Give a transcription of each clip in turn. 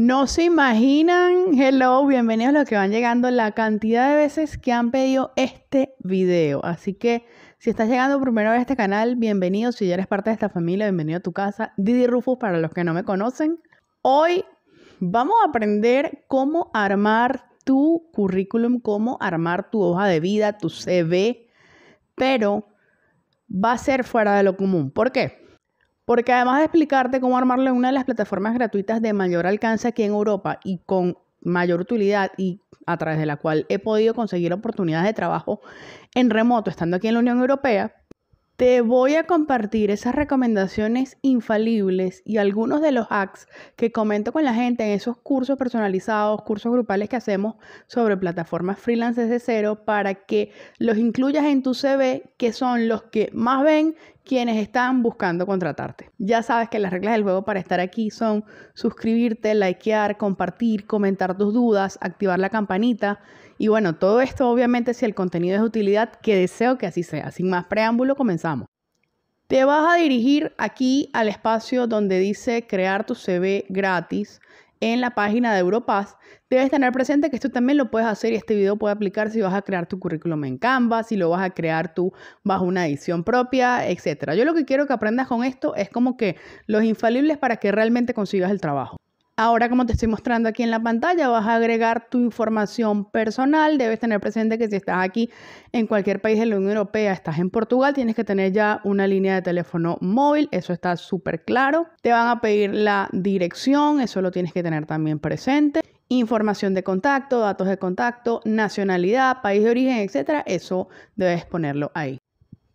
No se imaginan, hello, bienvenidos a los que van llegando, la cantidad de veces que han pedido este video. Así que si estás llegando por primera vez a este canal, bienvenido. Si ya eres parte de esta familia, bienvenido a tu casa. Didi Rufus, para los que no me conocen. Hoy vamos a aprender cómo armar tu currículum, cómo armar tu hoja de vida, tu CV, pero va a ser fuera de lo común. ¿Por qué? Porque además de explicarte cómo armarlo en una de las plataformas gratuitas de mayor alcance aquí en Europa y con mayor utilidad y a través de la cual he podido conseguir oportunidades de trabajo en remoto estando aquí en la Unión Europea, te voy a compartir esas recomendaciones infalibles y algunos de los hacks que comento con la gente en esos cursos personalizados, cursos grupales que hacemos sobre plataformas freelance de cero para que los incluyas en tu CV, que son los que más ven quienes están buscando contratarte. Ya sabes que las reglas del juego para estar aquí son suscribirte, likear, compartir, comentar tus dudas, activar la campanita y bueno, todo esto obviamente si el contenido es de utilidad, que deseo que así sea. Sin más preámbulo, comenzamos. Te vas a dirigir aquí al espacio donde dice crear tu CV gratis en la página de Europass, debes tener presente que esto también lo puedes hacer y este video puede aplicar si vas a crear tu currículum en Canva, si lo vas a crear tú bajo una edición propia, etc. Yo lo que quiero que aprendas con esto es como que los infalibles para que realmente consigas el trabajo. Ahora, como te estoy mostrando aquí en la pantalla, vas a agregar tu información personal. Debes tener presente que si estás aquí en cualquier país de la Unión Europea, estás en Portugal, tienes que tener ya una línea de teléfono móvil. Eso está súper claro. Te van a pedir la dirección, eso lo tienes que tener también presente. Información de contacto, datos de contacto, nacionalidad, país de origen, etcétera. Eso debes ponerlo ahí.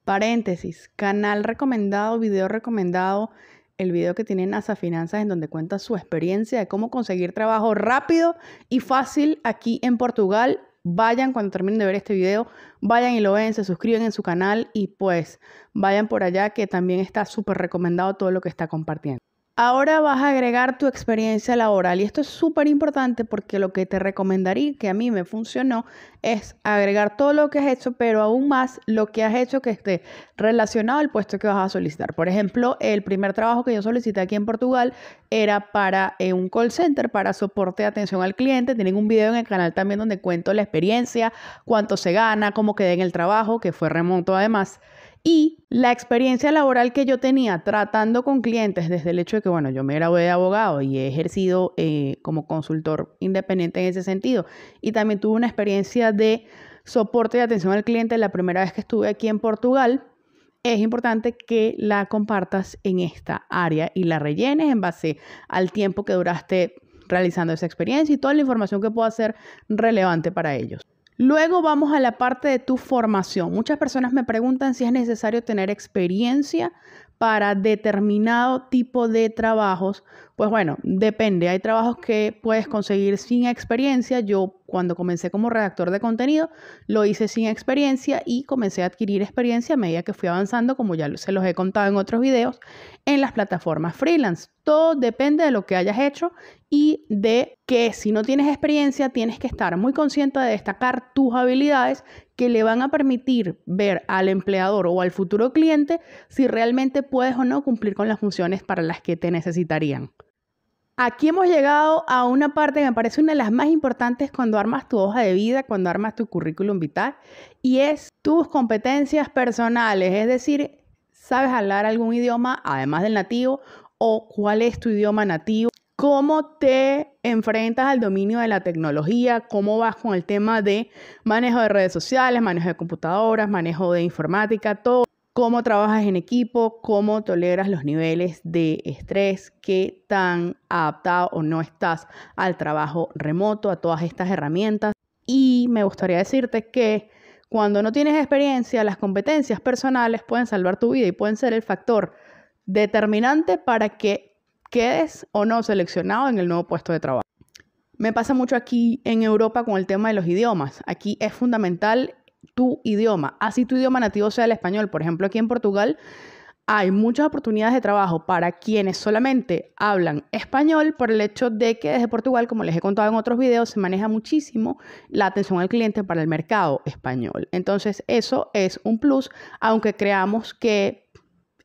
Paréntesis, canal recomendado, video recomendado el video que tiene NASA Finanzas en donde cuenta su experiencia de cómo conseguir trabajo rápido y fácil aquí en Portugal. Vayan cuando terminen de ver este video, vayan y lo ven, se suscriben en su canal y pues vayan por allá que también está súper recomendado todo lo que está compartiendo. Ahora vas a agregar tu experiencia laboral y esto es súper importante porque lo que te recomendaría, que a mí me funcionó, es agregar todo lo que has hecho, pero aún más lo que has hecho que esté relacionado al puesto que vas a solicitar. Por ejemplo, el primer trabajo que yo solicité aquí en Portugal era para eh, un call center, para soporte de atención al cliente. Tienen un video en el canal también donde cuento la experiencia, cuánto se gana, cómo quedé en el trabajo, que fue remoto además. Y la experiencia laboral que yo tenía tratando con clientes desde el hecho de que, bueno, yo me gradué de abogado y he ejercido eh, como consultor independiente en ese sentido. Y también tuve una experiencia de soporte y atención al cliente la primera vez que estuve aquí en Portugal. Es importante que la compartas en esta área y la rellenes en base al tiempo que duraste realizando esa experiencia y toda la información que pueda ser relevante para ellos. Luego vamos a la parte de tu formación. Muchas personas me preguntan si es necesario tener experiencia para determinado tipo de trabajos, pues bueno, depende. Hay trabajos que puedes conseguir sin experiencia. Yo cuando comencé como redactor de contenido, lo hice sin experiencia y comencé a adquirir experiencia a medida que fui avanzando, como ya se los he contado en otros videos, en las plataformas freelance. Todo depende de lo que hayas hecho y de que si no tienes experiencia, tienes que estar muy consciente de destacar tus habilidades le van a permitir ver al empleador o al futuro cliente si realmente puedes o no cumplir con las funciones para las que te necesitarían. Aquí hemos llegado a una parte que me parece una de las más importantes cuando armas tu hoja de vida, cuando armas tu currículum vital y es tus competencias personales, es decir, sabes hablar algún idioma además del nativo o cuál es tu idioma nativo cómo te enfrentas al dominio de la tecnología, cómo vas con el tema de manejo de redes sociales, manejo de computadoras, manejo de informática, todo, cómo trabajas en equipo, cómo toleras los niveles de estrés, qué tan adaptado o no estás al trabajo remoto, a todas estas herramientas. Y me gustaría decirte que cuando no tienes experiencia, las competencias personales pueden salvar tu vida y pueden ser el factor determinante para que quedes o no seleccionado en el nuevo puesto de trabajo. Me pasa mucho aquí en Europa con el tema de los idiomas. Aquí es fundamental tu idioma, así tu idioma nativo sea el español. Por ejemplo, aquí en Portugal hay muchas oportunidades de trabajo para quienes solamente hablan español por el hecho de que desde Portugal, como les he contado en otros videos, se maneja muchísimo la atención al cliente para el mercado español. Entonces, eso es un plus, aunque creamos que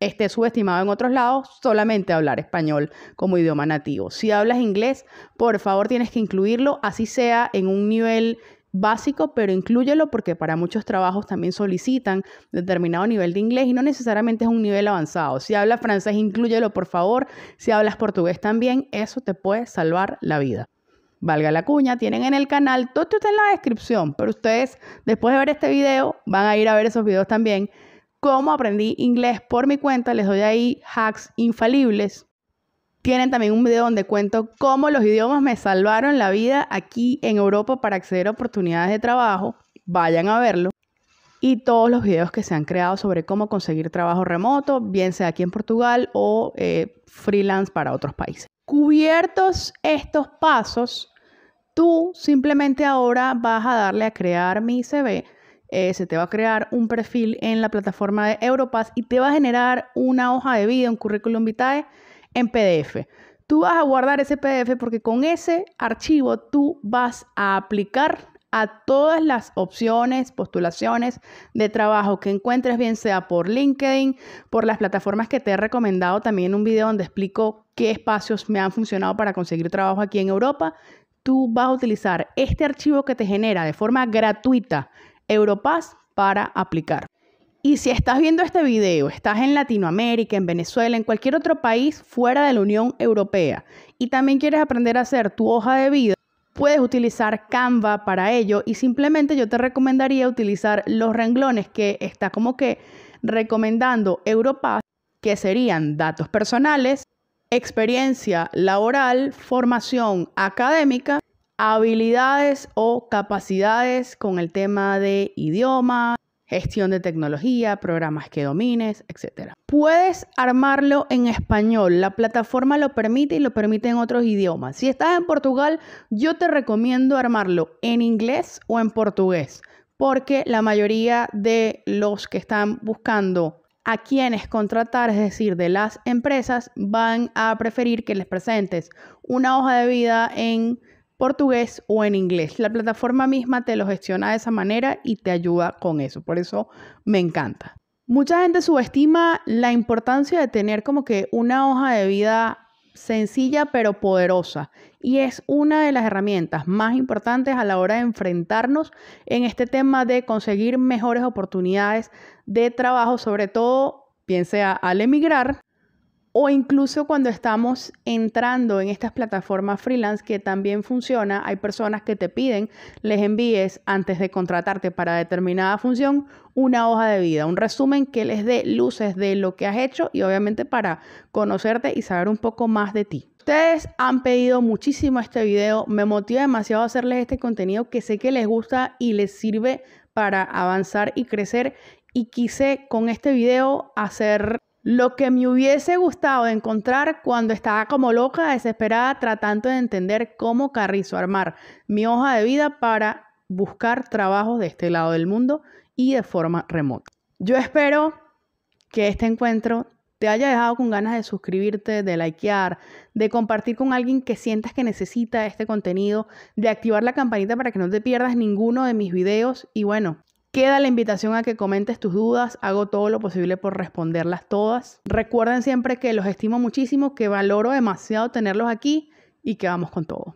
esté subestimado en otros lados, solamente hablar español como idioma nativo. Si hablas inglés, por favor tienes que incluirlo, así sea en un nivel básico, pero incluyelo porque para muchos trabajos también solicitan determinado nivel de inglés y no necesariamente es un nivel avanzado. Si hablas francés, incluyelo, por favor. Si hablas portugués también, eso te puede salvar la vida. Valga la cuña, tienen en el canal, todo está en la descripción, pero ustedes después de ver este video van a ir a ver esos videos también cómo aprendí inglés por mi cuenta, les doy ahí hacks infalibles. Tienen también un video donde cuento cómo los idiomas me salvaron la vida aquí en Europa para acceder a oportunidades de trabajo. Vayan a verlo. Y todos los videos que se han creado sobre cómo conseguir trabajo remoto, bien sea aquí en Portugal o eh, freelance para otros países. Cubiertos estos pasos, tú simplemente ahora vas a darle a crear mi CV eh, se te va a crear un perfil en la plataforma de Europass y te va a generar una hoja de vida, un currículum vitae en PDF. Tú vas a guardar ese PDF porque con ese archivo tú vas a aplicar a todas las opciones, postulaciones de trabajo que encuentres, bien sea por LinkedIn, por las plataformas que te he recomendado también un video donde explico qué espacios me han funcionado para conseguir trabajo aquí en Europa. Tú vas a utilizar este archivo que te genera de forma gratuita Europass para aplicar. Y si estás viendo este video, estás en Latinoamérica, en Venezuela, en cualquier otro país fuera de la Unión Europea y también quieres aprender a hacer tu hoja de vida, puedes utilizar Canva para ello y simplemente yo te recomendaría utilizar los renglones que está como que recomendando Europass, que serían datos personales, experiencia laboral, formación académica habilidades o capacidades con el tema de idioma, gestión de tecnología, programas que domines, etc. Puedes armarlo en español, la plataforma lo permite y lo permite en otros idiomas. Si estás en Portugal, yo te recomiendo armarlo en inglés o en portugués, porque la mayoría de los que están buscando a quienes contratar, es decir, de las empresas, van a preferir que les presentes una hoja de vida en portugués o en inglés. La plataforma misma te lo gestiona de esa manera y te ayuda con eso. Por eso me encanta. Mucha gente subestima la importancia de tener como que una hoja de vida sencilla pero poderosa y es una de las herramientas más importantes a la hora de enfrentarnos en este tema de conseguir mejores oportunidades de trabajo, sobre todo bien al emigrar o incluso cuando estamos entrando en estas plataformas freelance que también funciona, hay personas que te piden, les envíes antes de contratarte para determinada función una hoja de vida, un resumen que les dé luces de lo que has hecho y obviamente para conocerte y saber un poco más de ti. Ustedes han pedido muchísimo este video, me motiva demasiado hacerles este contenido que sé que les gusta y les sirve para avanzar y crecer y quise con este video hacer lo que me hubiese gustado encontrar cuando estaba como loca, desesperada, tratando de entender cómo carrizo armar mi hoja de vida para buscar trabajos de este lado del mundo y de forma remota. Yo espero que este encuentro te haya dejado con ganas de suscribirte, de likear, de compartir con alguien que sientas que necesita este contenido, de activar la campanita para que no te pierdas ninguno de mis videos y bueno, Queda la invitación a que comentes tus dudas, hago todo lo posible por responderlas todas. Recuerden siempre que los estimo muchísimo, que valoro demasiado tenerlos aquí y que vamos con todo.